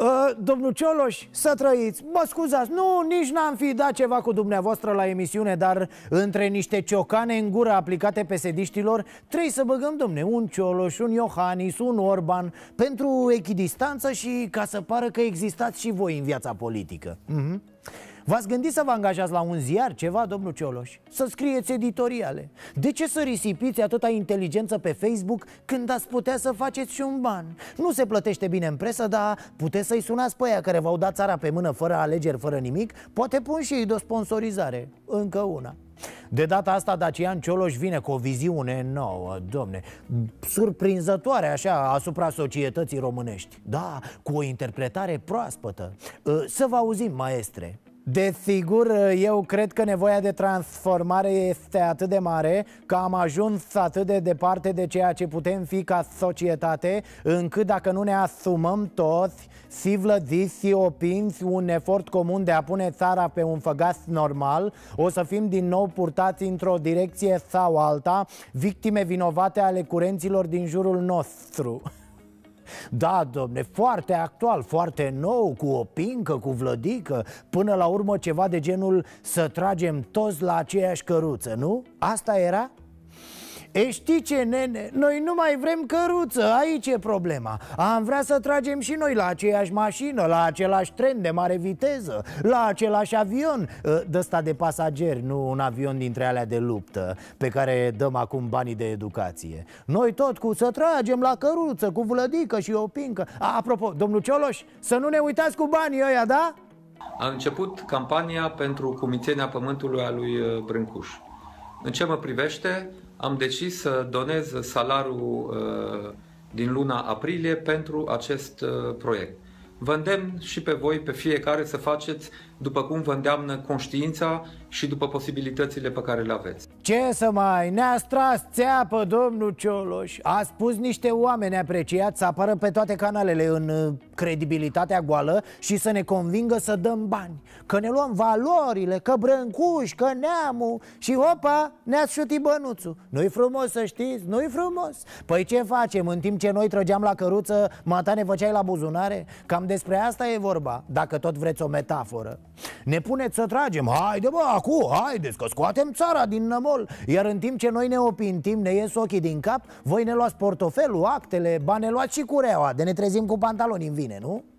Ă, domnul Cioloș, să trăiți Mă scuzați, nu, nici n-am fi dat ceva cu dumneavoastră la emisiune Dar între niște ciocane în gură aplicate pe sediștilor Trebuie să băgăm, domne, un Cioloș, un Iohannis, un Orban Pentru echidistanță și ca să pară că existați și voi în viața politică mm-hmm. V-ați gândit să vă angajați la un ziar ceva, domnul Cioloș? Să scrieți editoriale. De ce să risipiți atâta inteligență pe Facebook când ați putea să faceți și un ban? Nu se plătește bine în presă, dar puteți să-i sunați pe aia care v-au dat țara pe mână fără alegeri, fără nimic. Poate pun și ei de sponsorizare. Încă una. De data asta Dacian Cioloș vine cu o viziune nouă, domne Surprinzătoare așa asupra societății românești Da, cu o interpretare proaspătă Să vă auzim, maestre Desigur, eu cred că nevoia de transformare este atât de mare că am ajuns atât de departe de ceea ce putem fi ca societate, încât dacă nu ne asumăm toți, sivlăziți și opinți un efort comun de a pune țara pe un făgaș normal, o să fim din nou purtați într-o direcție sau alta, victime vinovate ale curenților din jurul nostru. Da, domne, foarte actual, foarte nou, cu o pincă, cu vlădică Până la urmă ceva de genul să tragem toți la aceeași căruță, nu? Asta era? E știi ce, nene? Noi nu mai vrem căruță, aici e problema Am vrea să tragem și noi la aceeași mașină, la același tren de mare viteză La același avion, ă, dăsta de pasageri, nu un avion dintre alea de luptă Pe care dăm acum banii de educație Noi tot cu să tragem la căruță, cu vlădică și o pincă Apropo, domnul Cioloș, să nu ne uitați cu banii ăia, da? A început campania pentru cumițenia pământului a lui ă, Brâncuș. În ce mă privește, am decis să donez salarul uh, din luna aprilie pentru acest uh, proiect. Vă îndemn și pe voi, pe fiecare, să faceți după cum vă îndeamnă conștiința și după posibilitățile pe care le aveți. Ce să mai, ne-a stras țeapă domnul Cioloș A spus niște oameni apreciați să apară pe toate canalele în uh, credibilitatea goală Și să ne convingă să dăm bani Că ne luăm valorile, că brâncuș, că neamul Și opa, ne a șutit bănuțul Nu-i frumos să știți, nu-i frumos Păi ce facem, în timp ce noi trăgeam la căruță, mata ne făceai la buzunare? Cam despre asta e vorba, dacă tot vreți o metaforă ne puneți să tragem, haide bă, acu, haideți că scoatem țara din nămol Iar în timp ce noi ne opintim, ne ies ochii din cap Voi ne luați portofelul, actele, bani ne luați și cureaua De ne trezim cu pantaloni în vine, nu?